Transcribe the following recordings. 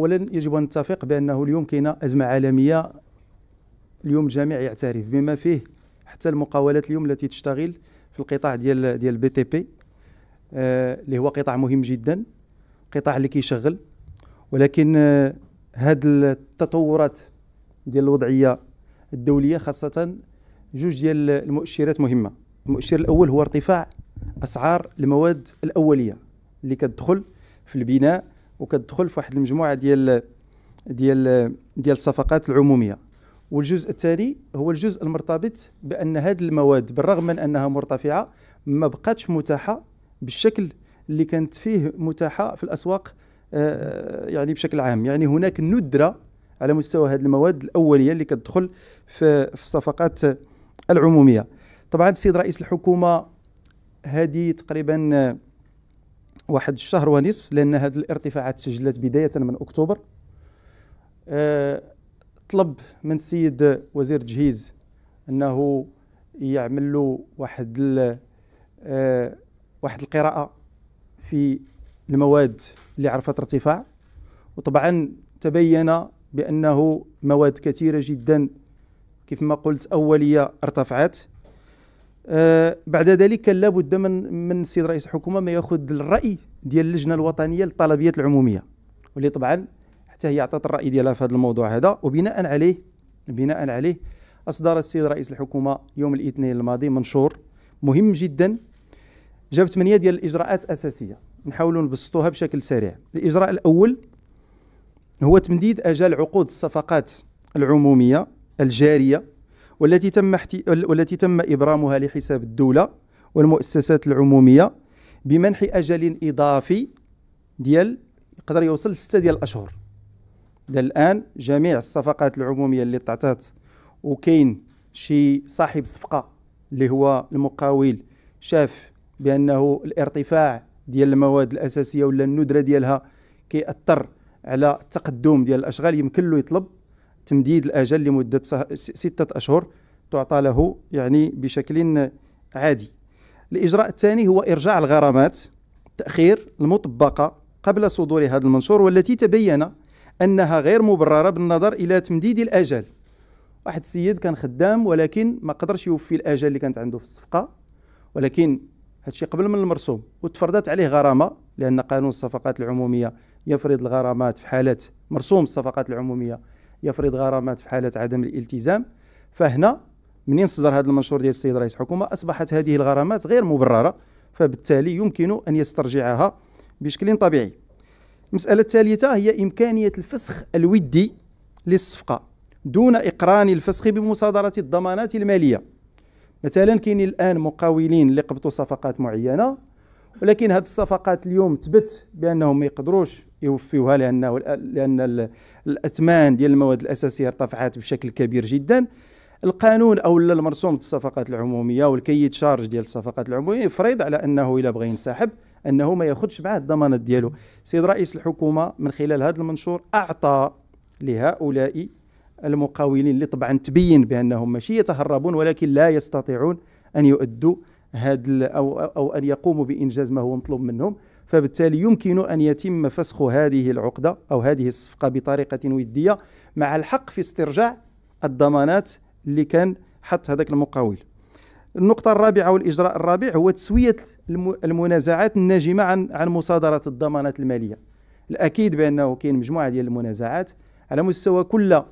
اولا يجب ان نتفق بانه اليوم كاين ازمه عالميه اليوم الجميع يعترف بما فيه حتى المقاولات اليوم التي تشتغل في القطاع ديال ديال بي تي بي آه، اللي هو قطاع مهم جدا قطاع اللي كيشغل ولكن هذه آه، هاد التطورات ديال الوضعيه الدوليه خاصه جوج ديال المؤشرات مهمه المؤشر الاول هو ارتفاع اسعار المواد الاوليه اللي كتدخل في البناء وكتدخل في واحد المجموعه ديال ديال ديال الصفقات العموميه والجزء الثاني هو الجزء المرتبط بان هذه المواد بالرغم من انها مرتفعه ما بقاتش متاحه بالشكل اللي كانت فيه متاحه في الاسواق آه، يعني بشكل عام يعني هناك ندره على مستوى هذه المواد الاوليه اللي كتدخل في, في الصفقات العموميه طبعا السيد رئيس الحكومه هذه تقريبا واحد الشهر ونصف لان هذه الارتفاعات تسجلت بدايه من اكتوبر آه، طلب من السيد وزير التجهيز انه يعمل له واحد آه، واحد القراءه في المواد اللي عرفت ارتفاع وطبعا تبين بانه مواد كثيره جدا كيف ما قلت اوليه ارتفعت آه، بعد ذلك لابد من من السيد رئيس الحكومه ما ياخذ الراي ديال اللجنه الوطنيه للطلبيات العموميه واللي طبعا حتى هي عطات الراي ديالها في هذا الموضوع هذا وبناء عليه بناء عليه اصدر السيد رئيس الحكومه يوم الاثنين الماضي منشور مهم جدا جاب ثمانيه ديال الاجراءات اساسيه نحاول نبسطوها بشكل سريع الاجراء الاول هو تمديد اجال عقود الصفقات العموميه الجاريه والتي تم والتي تم ابرامها لحساب الدوله والمؤسسات العموميه بمنح اجل اضافي ديال يقدر يوصل لسته ديال الاشهر الان جميع الصفقات العموميه اللي تعطات وكاين شي صاحب صفقه اللي هو المقاول شاف بانه الارتفاع ديال المواد الاساسيه ولا الندره ديالها كيأثر على التقدم ديال الاشغال يمكن له يطلب تمديد الأجل لمدة ستة أشهر تعطى له يعني بشكل عادي الإجراء الثاني هو إرجاع الغرامات تأخير المطبقة قبل صدور هذا المنشور والتي تبين أنها غير مبررة بالنظر إلى تمديد الأجل واحد السيد كان خدام ولكن ما قدرش يوفي الأجل اللي كانت عنده في الصفقة ولكن هادشي قبل من المرسوم وتفرضت عليه غرامة لأن قانون الصفقات العمومية يفرض الغرامات في حالة مرسوم الصفقات العمومية يفرض غرامات في حاله عدم الالتزام فهنا منين صدر هذا المنشور ديال السيد رئيس الحكومه اصبحت هذه الغرامات غير مبرره فبالتالي يمكن ان يسترجعها بشكل طبيعي المساله الثالثه هي امكانيه الفسخ الودي للصفقه دون اقران الفسخ بمصادره الضمانات الماليه مثلا كاين الان مقاولين اللي قبضوا صفقات معينه ولكن هذه الصفقات اليوم تبت بانهم ما يقدروش يوفيوها لانه لان الاثمان ديال المواد الاساسيه ارتفعت بشكل كبير جدا القانون او المرسوم الصفقات العموميه والكيد شارج ديال الصفقات العموميه يفرض على انه الا بغى ينسحب انه ما ياخذش معاه الضمانات ديالو السيد رئيس الحكومه من خلال هذا المنشور اعطى لهؤلاء المقاولين اللي طبعا تبين بانهم ماشي يتهربون ولكن لا يستطيعون ان يؤدوا هاد أو, أو أن يقوموا بإنجاز ما هو مطلوب منهم فبالتالي يمكن أن يتم فسخ هذه العقدة أو هذه الصفقة بطريقة ودية مع الحق في استرجاع الضمانات اللي كان حط هذاك المقاول النقطة الرابعة والإجراء الرابع هو تسوية المنازعات الناجمة عن عن مصادرة الضمانات المالية الأكيد بأنه كاين مجموعة ديال المنازعات على مستوى كل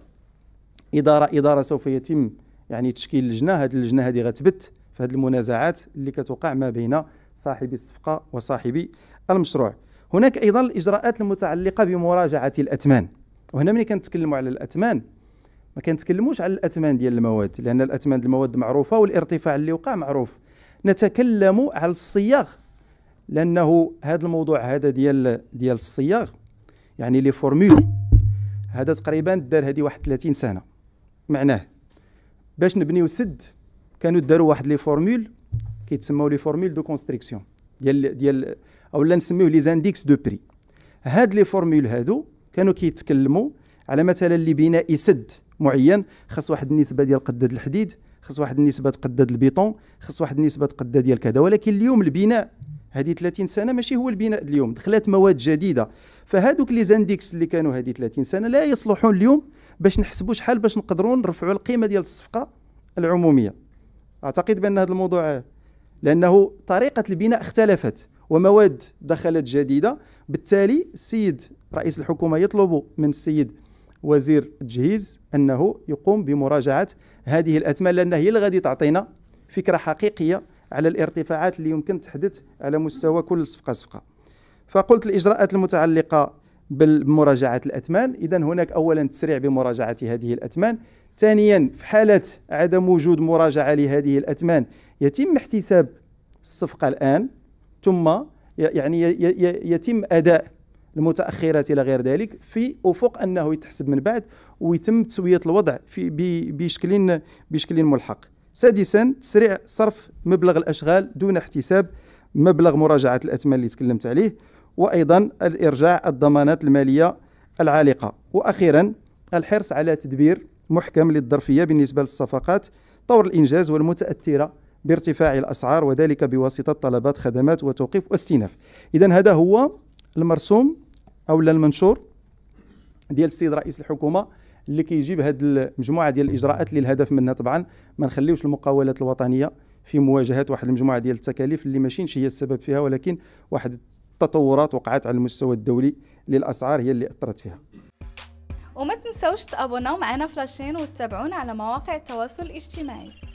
إدارة إدارة سوف يتم يعني تشكيل لجنة هذه اللجنة هذه غتبت في هذه المنازعات اللي كتوقع ما بين صاحب الصفقه وصاحب المشروع هناك ايضا الاجراءات المتعلقه بمراجعه الاتمان وهنا ملي كنتكلموا على الاتمان ما كنتكلموش على الاتمان ديال المواد لان الاتمان ديال المواد معروفه والارتفاع اللي وقع معروف نتكلم على الصياغ لانه هذا الموضوع هذا ديال ديال الصياغ يعني لي فورمول هذا تقريبا دار هذه واحد 30 سنه معناه باش نبنيو سد كانوا داروا واحد لي فورمول كيتسموا لي فورمول دو كونستريكسيون ديال ديال او لا نسميوه لي زانديكس دو بري هاد لي فورمول هادو كانوا كيتكلموا على مثلا لبناء سد معين خاص واحد النسبه ديال قدد الحديد خاص واحد النسبه تقدد البيطون خاص واحد النسبه تقدد ديال كذا ولكن اليوم البناء هذه 30 سنه ماشي هو البناء اليوم دخلت مواد جديده فهادوك لي زانديكس اللي كانوا هذه 30 سنه لا يصلحون اليوم باش نحسبوا شحال باش نقدروا نرفعوا القيمه ديال الصفقه العموميه اعتقد بان هذا الموضوع لانه طريقه البناء اختلفت ومواد دخلت جديده بالتالي السيد رئيس الحكومه يطلب من السيد وزير التجهيز انه يقوم بمراجعه هذه الاثمان لان هي اللي غادي تعطينا فكره حقيقيه على الارتفاعات اللي يمكن تحدث على مستوى كل صفقه صفقه فقلت الاجراءات المتعلقه بمراجعه الاثمان اذا هناك اولا تسريع بمراجعه هذه الاثمان ثانيا في حالة عدم وجود مراجعة لهذه الأثمان يتم احتساب الصفقة الآن ثم يعني يتم أداء المتأخرات إلى غير ذلك في أفق أنه يتحسب من بعد ويتم تسوية الوضع في بشكل بشكل ملحق سادسا تسريع صرف مبلغ الأشغال دون احتساب مبلغ مراجعة الأثمان اللي تكلمت عليه وأيضا الإرجاع الضمانات المالية العالقة وأخيرا الحرص على تدبير محكم للظرفية بالنسبة للصفقات طور الإنجاز والمتأثرة بارتفاع الأسعار وذلك بواسطة طلبات خدمات وتوقيف واستئناف إذا هذا هو المرسوم أو المنشور ديال السيد رئيس الحكومه اللي كيجيب هذه المجموعه ديال الاجراءات اللي الهدف منها طبعا ما نخليوش المقاولات الوطنيه في مواجهه واحد المجموعه ديال التكاليف اللي ماشي هي السبب فيها ولكن واحد التطورات وقعت على المستوى الدولي للاسعار هي اللي اثرت فيها وما تنسوش تابوناو معنا فلاشين وتتابعونا على مواقع التواصل الاجتماعي